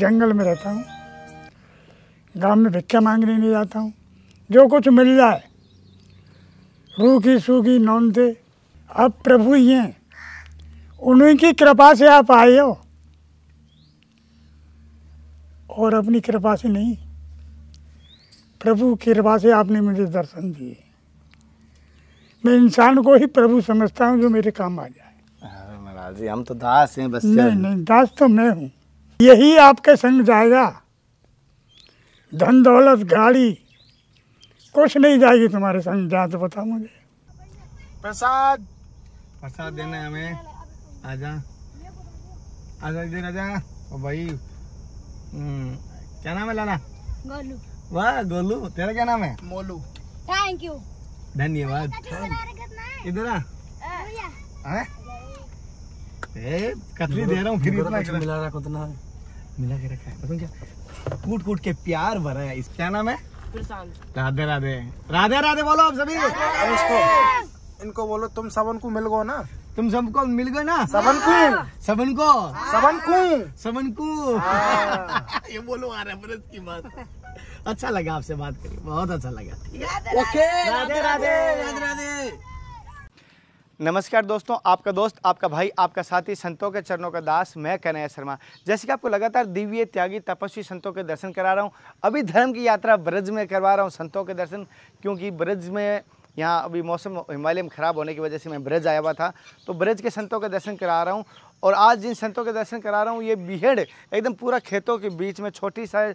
जंगल में रहता हूँ गांव में भिक्षा मांगने नहीं जाता हूँ जो कुछ मिल जाए रूखी सूखी सूखी नौनते अब प्रभु ही हैं उन्हीं की कृपा से आप आए हो और अपनी कृपा से नहीं प्रभु की कृपा से आपने मुझे दर्शन दिए मैं इंसान को ही प्रभु समझता हूँ जो मेरे काम आ जाए हाँ, जी हम तो दास हैं बस नहीं नहीं दास तो मैं हूँ यही आपके संग जाएगा धन दौलत गाड़ी कुछ नहीं जाएगी तुम्हारे संग जा तो पता मुझे प्रसाद प्रसाद देने हमें आजा आजा इधर आजा ओ भाई हम्म, क्या नाम है लाना गोलू वाह गोलू तेरा क्या नाम है मोलू थैंक यू धन्यवाद इधर आ हाँ। कतली दे रहा हूँ फिर तो इतना मिला रहा उतना मिला के रखा है क्या कूट कूट के प्यार भरा है इसका नाम है राधे राधे राधे राधे बोलो आप सभी इसको इनको बोलो तुम सबन को मिल गो ना तुम सबको मिल गए ना सबन हाँ। को सबन को सबन को सबन हाँ। को ये बोलो आ रहा है की बात अच्छा लगा आपसे बात करके बहुत अच्छा लगा ओके राधे राधे राधे राधे नमस्कार दोस्तों आपका दोस्त आपका भाई आपका साथी संतों के चरणों का दास मैं कन्हैया शर्मा जैसे कि आपको लगातार दिव्य त्यागी तपस्वी संतों के दर्शन करा रहा हूँ अभी धर्म की यात्रा ब्रज में करवा रहा हूँ संतों के दर्शन क्योंकि ब्रज में यहाँ अभी मौसम हिमालय में ख़राब होने की वजह से मैं ब्रज आया हुआ था तो ब्रज के संतों के दर्शन करा रहा हूँ और आज जिन संतों के दर्शन करा रहा हूँ ये बिहेड़ एकदम पूरा खेतों के बीच में छोटी सा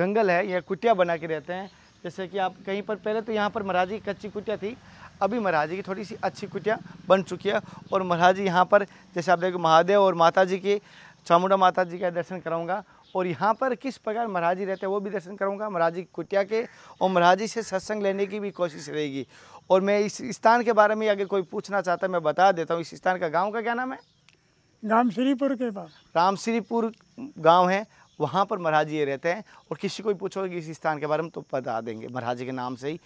जंगल है यह कुटिया बना के रहते हैं जैसे कि आप कहीं पर पहले तो यहाँ पर महाराजी कच्ची कुटिया थी अभी महाराज जी की थोड़ी सी अच्छी कुटिया बन चुकी है और महाराज जी यहाँ पर जैसे आप देखो महादेव और माता जी के चामुंडा माता जी का दर्शन कराऊंगा और यहाँ पर किस प्रकार महाराज जी रहते हैं वो भी दर्शन करूँगा महाराज जी कुटिया के और महाराज जी से सत्संग लेने की भी कोशिश रहेगी और मैं इस स्थान के बारे में अगर कोई पूछना चाहता है मैं बता देता हूँ इस स्थान का गाँव का क्या नाम है रामश्रीपुर के पास रामश्रीपुर गाँव है वहाँ पर महाराज जी रहते हैं और किसी को भी पूछोगे कि इस स्थान के बारे में तो बता देंगे महाराज जी के नाम से ही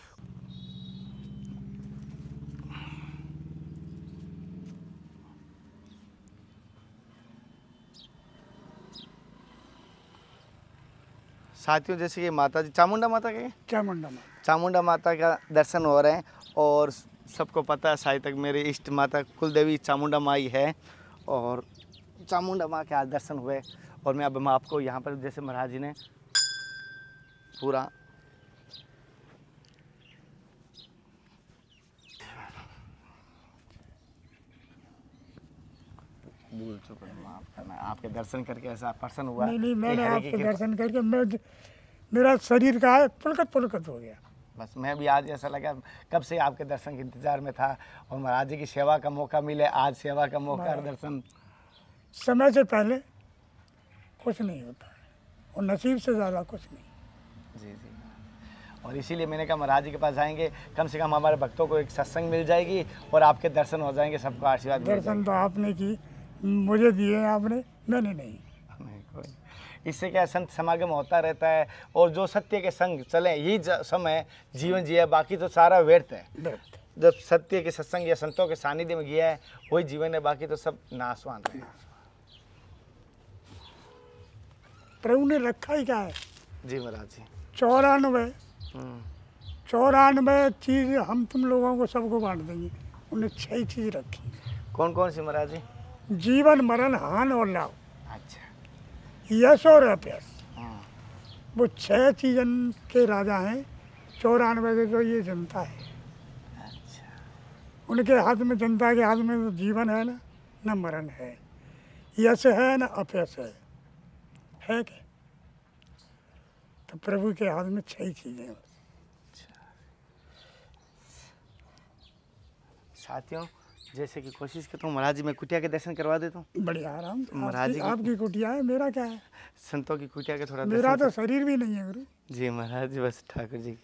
साथियों जैसे कि माता जी चामुंडा माता के चामुंडा माता चामुंडा माता का दर्शन हो रहे हैं और सबको पता है शायद तक मेरे इष्ट माता कुलदेवी चामुंडा माई है और चामुंडा माँ के आज दर्शन हुए और मैं अब मैं आपको यहाँ पर जैसे महाराज जी ने पूरा भूल चुके हैं माफ करना आपके दर्शन करके ऐसा प्रसन्न हुआ नहीं नहीं मैंने आपके दर्शन करके मैं मेरा शरीर का है पुलकत पुलकत हो गया बस मैं भी आज ऐसा लगा कब से आपके दर्शन के इंतजार में था और महाराज जी की सेवा का मौका मिले आज सेवा का मौका दर्शन समय से पहले कुछ नहीं होता और नसीब से ज़्यादा कुछ नहीं जी जी और इसीलिए मैंने कहा महाराज जी के पास जाएंगे कम से कम हमारे भक्तों को एक सत्संग मिल जाएगी और आपके दर्शन हो जाएंगे सबको आशीर्वाद दर्शन तो आपने की मुझे दिए हैं आपने मैंने नहीं इससे क्या संत समागम होता रहता है और जो सत्य के संग चले यही समय जीवन जिया बाकी तो सारा व्यर्थ है जब सत्य के सत्संग या संतों के सानिध्य में गया है वही जीवन है बाकी तो सब नाशवान है प्रभु ने रखा ही क्या है जी महाराज जी चौरानवे हम्म। चौरानवे चीज़ हम तुम लोगों को सबको बांट देंगे उन्हें छह चीज़ रखी कौन कौन सी महाराज जी जीवन मरण हान और लाभ अच्छा यश और अपयश हाँ। वो छह सीजन के राजा हैं चौरानवे से तो ये जनता है अच्छा उनके हाथ में जनता के हाथ में तो जीवन है ना न मरण है यश है न अपयश है है क्या तो प्रभु के हाथ में छह चीजें हैं अच्छा। साथियों जैसे कि कोशिश करता हूँ महाराज जी मैं कुटिया के दर्शन करवा देता हूँ बड़े आराम महाराज जी आपकी कुटिया है मेरा क्या है संतों की कुटिया के थोड़ा मेरा तो शरीर भी नहीं है गुरु जी महाराज जी बस ठाकुर जी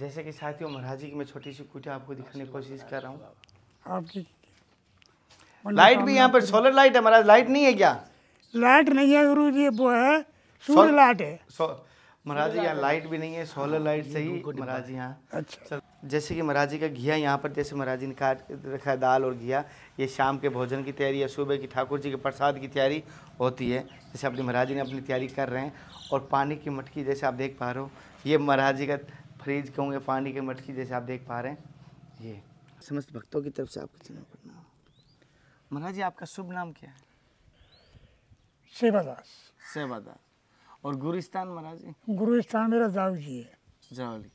जैसे कि साथियों महाराज जी की मैं छोटी सी कुटिया आपको दिखाने की कोशिश कर रहा हूँ आपकी मतलब लाइट भी यहाँ पर सोलर लाइट है महाराज लाइट नहीं है क्या लाइट नहीं है गुरु जी वो है सोलर लाइट है महाराज जी यहाँ लाइट भी नहीं है सोलर लाइट से ही महाराज जी यहाँ अच्छा जैसे कि महाराज जी का घिया यहाँ पर जैसे महाराज जी ने काट रखा है दाल और घिया ये शाम के भोजन की तैयारी या सुबह की ठाकुर जी के प्रसाद की तैयारी होती है जैसे अपने महाराज जी ने अपनी तैयारी कर रहे हैं और पानी की मटकी जैसे आप देख पा रहे हो ये महाराज जी का फ्रिज कहूँगे पानी की मटकी जैसे आप देख पा रहे हैं ये समस्त भक्तों की तरफ से आपको चरण प्रणाम महाराज जी आपका शुभ नाम क्या है सेवादास सेवादास और गुरुस्तान महाराज जी गुरुस्तान मेरा जाऊ जी है जावली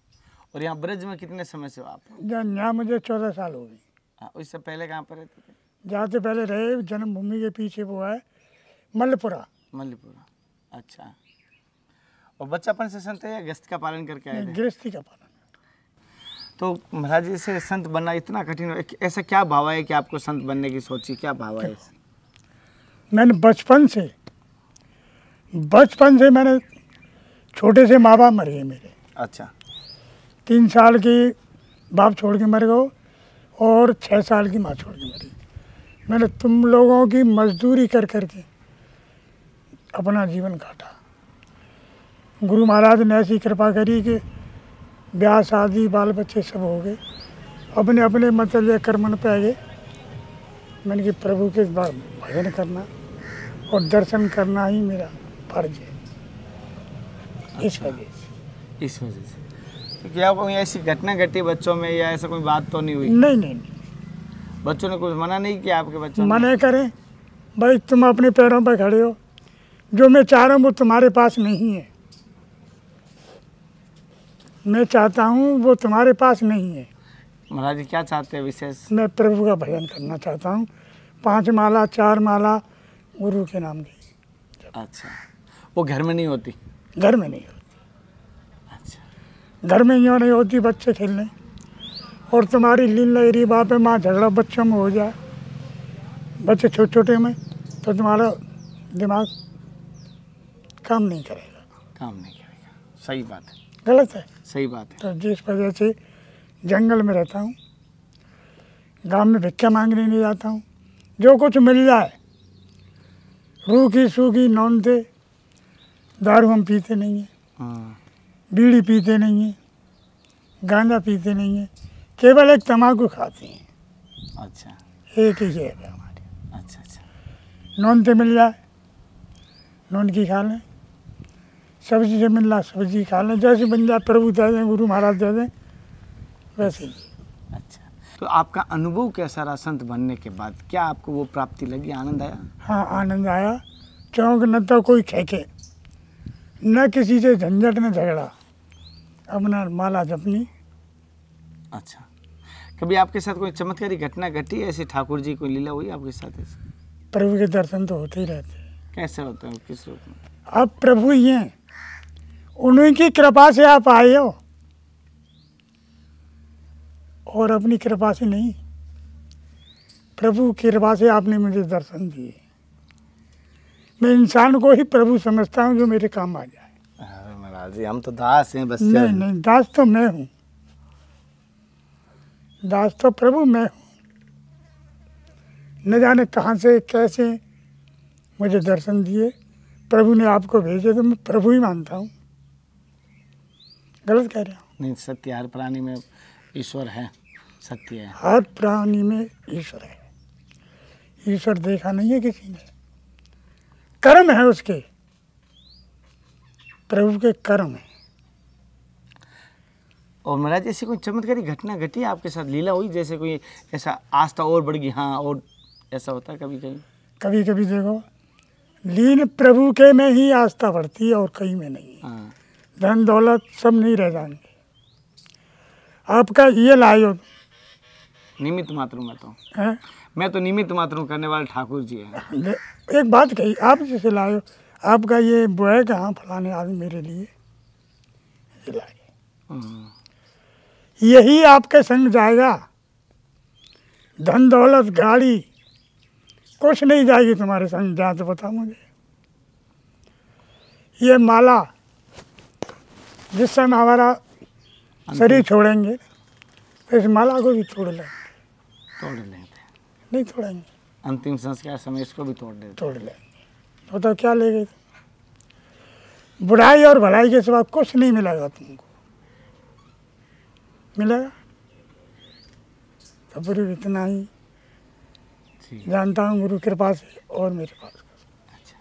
और यहाँ ब्रज में कितने समय से हो आप यहाँ मुझे चौदह साल हो गए हाँ, उससे पहले कहाँ पर रहते थे जहाँ से पहले रहे जन्मभूमि के पीछे वो है मल्लपुरा मल्लपुरा अच्छा और बच्चापन से संत है या का पालन करके आए गृहस्थी का पालन तो महाराज जी से संत बनना इतना कठिन ऐसा क्या भाव है कि आपको संत बनने की सोची क्या भाव है मैंने बचपन से बचपन से मैंने छोटे से माँ बाप मर गए मेरे अच्छा तीन साल की बाप छोड़ के मर गए और छः साल की माँ छोड़ के मरी मैंने तुम लोगों की मजदूरी कर कर के अपना जीवन काटा गुरु महाराज ने ऐसी कृपा करी कि ब्याह शादी बाल बच्चे सब हो गए अपने अपने मतलब कर्मन पे गए मैंने कि प्रभु के बार भजन करना और दर्शन करना ही मेरा फर्ज है इस वजह से इस वजह से क्या कोई ऐसी घटना घटी बच्चों में या ऐसा कोई बात तो नहीं हुई नहीं नहीं, बच्चों ने कुछ मना नहीं किया आपके बच्चों मना करें भाई तुम अपने पैरों पर खड़े हो जो मैं चाह रहा हूँ वो तुम्हारे पास नहीं है मैं चाहता हूँ वो तुम्हारे पास नहीं है महाराज जी क्या चाहते हैं विशेष मैं प्रभु का भजन करना चाहता हूँ पांच माला चार माला गुरु के नाम की अच्छा वो घर में नहीं होती घर में नहीं होती घर में यहाँ नहीं होती बच्चे खेलने और तुम्हारी लग रही बाप है माँ झगड़ा बच्चों में हो जाए बच्चे छोटे छोटे में तो तुम्हारा दिमाग काम नहीं करेगा काम नहीं करेगा सही बात है गलत है सही बात है तो जिस वजह से जंगल में रहता हूँ गांव में भिक्षा मांगने नहीं जाता हूँ जो कुछ मिल जाए रूखी सूखी नौनते दारू हम पीते नहीं हैं हाँ। बीड़ी पीते नहीं हैं गांजा पीते नहीं हैं केवल एक तम्बाकू खाते हैं अच्छा एक ही है हमारे अच्छा अच्छा नून तो मिल जाए नून की खा लें सब्जी से मिल रहा सब्जी खा लें जैसे बन जाए प्रभु दे दें गुरु महाराज दे दें वैसे ही अच्छा तो आपका अनुभव कैसा रहा संत बनने के बाद क्या आपको वो प्राप्ति लगी आनंद आया हाँ आनंद आया क्योंकि न तो कोई खेके न किसी से झंझट न झगड़ा अपना माला जपनी अच्छा कभी आपके साथ कोई चमत्कारी घटना घटी ऐसी ठाकुर जी कोई लीला हुई आपके साथ ऐसे प्रभु के दर्शन तो होते ही रहते कैसे होते हैं किस रूप में अब प्रभु ही हैं उन्हीं की कृपा से आप आए हो और अपनी कृपा से नहीं प्रभु की कृपा से आपने मुझे दर्शन दिए मैं इंसान को ही प्रभु समझता हूँ जो मेरे काम आ जाए गोपाल जी हम तो दास हैं बस नहीं नहीं दास तो मैं हूँ दास तो प्रभु मैं हूँ न जाने कहाँ से कैसे मुझे दर्शन दिए प्रभु ने आपको भेजे तो मैं प्रभु ही मानता हूँ गलत कह रहा हूँ नहीं सत्य हर प्राणी में ईश्वर है सत्य है हर प्राणी में ईश्वर है ईश्वर देखा नहीं है किसी ने कर्म है उसके प्रभु के कर्म है और महाराज ऐसी कोई चमत्कारी घटना घटी आपके साथ लीला हुई जैसे कोई ऐसा आस्था और बढ़ गई हाँ और ऐसा होता कभी कभी कभी कभी देखो लीन प्रभु के में ही आस्था बढ़ती है और कहीं में नहीं हाँ। धन दौलत सब नहीं रह जाएंगे आपका ये लायो निमित मात्र मैं तो है? हाँ। मैं तो निमित मात्र करने वाले ठाकुर जी हैं एक बात कही आप जैसे लायो आपका ये बैग हाँ फलाने आदमी मेरे लिए लाए हम्म। यही आपके संग जाएगा धन दौलत गाड़ी कुछ नहीं जाएगी तुम्हारे संग जा तो बताओ मुझे ये माला जिस समय हमारा शरीर छोड़ेंगे इस माला को भी छोड़ लेंगे तोड़ लेंगे नहीं तोड़ेंगे अंतिम संस्कार समय इसको भी तोड़ देंगे तोड़ लेंगे बताओ क्या ले गए बुराई और भलाई के सिवा कुछ नहीं मिलेगा तुमको मिलेगा तो फिर इतना ही जानता हूँ गुरु कृपा से और मेरे पास अच्छा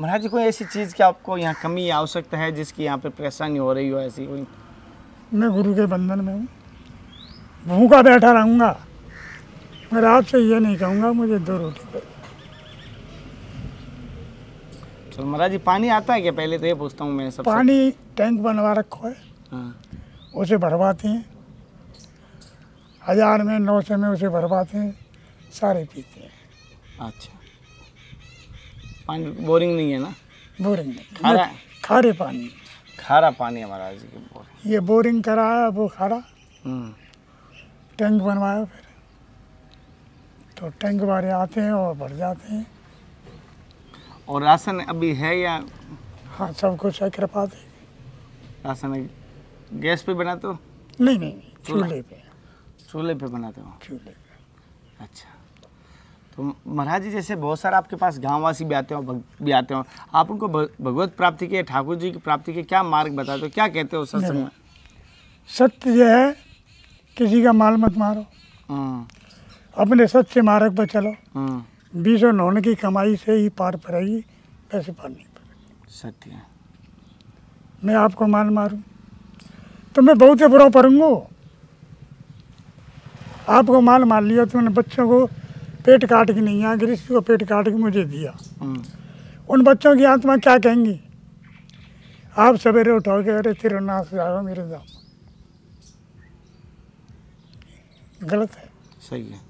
महाराज जी कोई ऐसी चीज़ की आपको यहाँ कमी आवश्यकता है जिसकी यहाँ पे परेशानी हो रही हो ऐसी कोई मैं गुरु के बंधन में हूँ भूखा बैठा रहूँगा मैं आपसे ये नहीं कहूँगा मुझे दो रोटी तो महाराज जी पानी आता है क्या पहले तो ये पूछता हूँ मैं सब पानी टैंक बनवा रखो है हाँ। उसे भरवाते हैं हज़ार में नौ सौ में उसे भरवाते हैं सारे पीते हैं अच्छा पानी बोरिंग नहीं है ना बोरिंग नहीं खारा खारे पानी खारा पानी है महाराज जी की ये बोरिंग कराया वो खारा हम्म। टैंक बनवाया फिर तो टैंक वाले आते हैं और भर जाते हैं और राशन अभी है या हाँ सब कुछ है कृपा दी राशन गैस पे बनाते हो नहीं नहीं चूल्हे पे चूल्हे पे बनाते हो चूल्हे पे अच्छा तो महाराज जी जैसे बहुत सारा आपके पास गांववासी भी आते हो भी आते हो आप उनको भगवत प्राप्ति के ठाकुर जी की प्राप्ति के क्या मार्ग बताते हो क्या कहते हो सत्य में सत्य यह है किसी का माल मत मारो हम्म। अपने सत्य मार्ग पर चलो हम्म। बीस और नौने की कमाई से ही पार पड़ेगी वैसे पार नहीं पड़ेगी सत्य मैं आपको मान मारूं तो मैं बहुत ही बुरा पड़ूंगो आपको माल मार लिया तो मैंने बच्चों को पेट काट के नहीं आ रिश्ते को पेट काट के मुझे दिया हम्म। उन बच्चों की आत्मा क्या कहेंगी आप सवेरे के अरे तेरे नाश जाओ मेरे जाओ गलत है सही है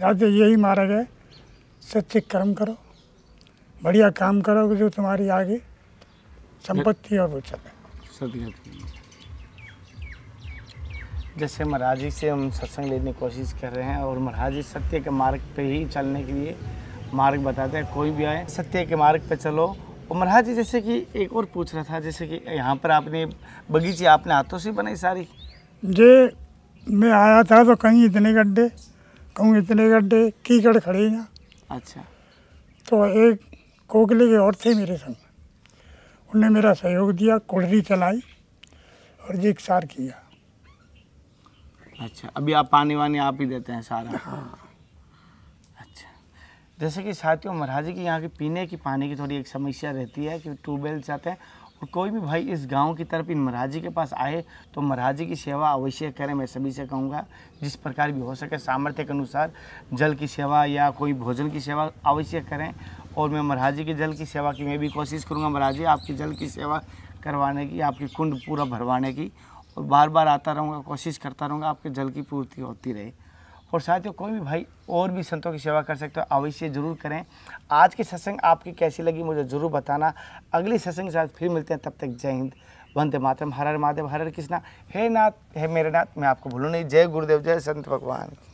जाते तो यही मारा गया सच्चे कर्म करो बढ़िया काम करोगे जो तुम्हारी आगे संपत्ति और वो चले तो जैसे महाराज जी से हम सत्संग लेने की कोशिश कर रहे हैं और महाराज जी सत्य के मार्ग पे ही चलने के लिए मार्ग बताते हैं कोई भी आए सत्य के मार्ग पे चलो और महाराज जी जैसे कि एक और पूछ रहा था जैसे कि यहाँ पर आपने बगीचे आपने हाथों से बनाई सारी जे मैं आया था तो कहीं इतने गड्ढे कहूँ इतने गड्ढे कीकड़ खड़े हैं अच्छा तो एक कोकले के और थे मेरे संग उनने मेरा सहयोग दिया कोठरी चलाई और ये सार किया अच्छा अभी आप पानी वानी आप ही देते हैं सारा हाँ अच्छा जैसे कि साथियों महाराज के यहाँ के पीने की पानी की थोड़ी एक समस्या रहती है कि ट्यूबवेल जाते हैं तो कोई भी भाई इस गांव की तरफ इन महाराजी के पास आए तो महाराजी की सेवा अवश्य करें मैं सभी से कहूँगा जिस प्रकार भी हो सके सामर्थ्य के अनुसार जल की सेवा या कोई भोजन की सेवा अवश्य करें और मैं महाराजी के जल की सेवा की मैं भी कोशिश करूँगा महाराजी आपकी जल की सेवा करवाने की आपकी कुंड पूरा भरवाने की और बार बार आता रहूँगा कोशिश करता रहूँगा आपके जल की पूर्ति होती रहे और साथियों कोई भी भाई और भी संतों की सेवा कर सकते हो अवश्य जरूर करें आज की सत्संग आपकी कैसी लगी मुझे ज़रूर बताना अगली सत्संग साथ फिर मिलते हैं तब तक जय हिंद वंदे मातरम हर हर महादेव हर हर कृष्णा हे नाथ हे मेरे नाथ मैं आपको भूलूँ नहीं जय गुरुदेव जय संत भगवान